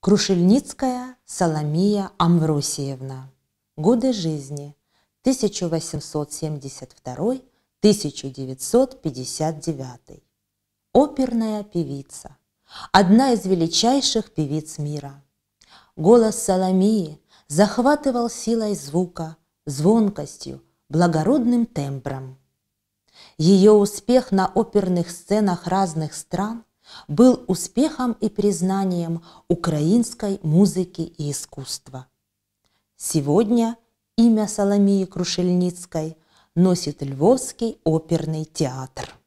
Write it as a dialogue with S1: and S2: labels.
S1: Крушельницкая Соломия Амвросиевна. Годы жизни 1872-1959. Оперная певица. Одна из величайших певиц мира. Голос Соломии захватывал силой звука, звонкостью, благородным тембром. Ее успех на оперных сценах разных стран был успехом и признанием украинской музыки и искусства. Сегодня имя Соломии Крушельницкой носит Львовский оперный театр.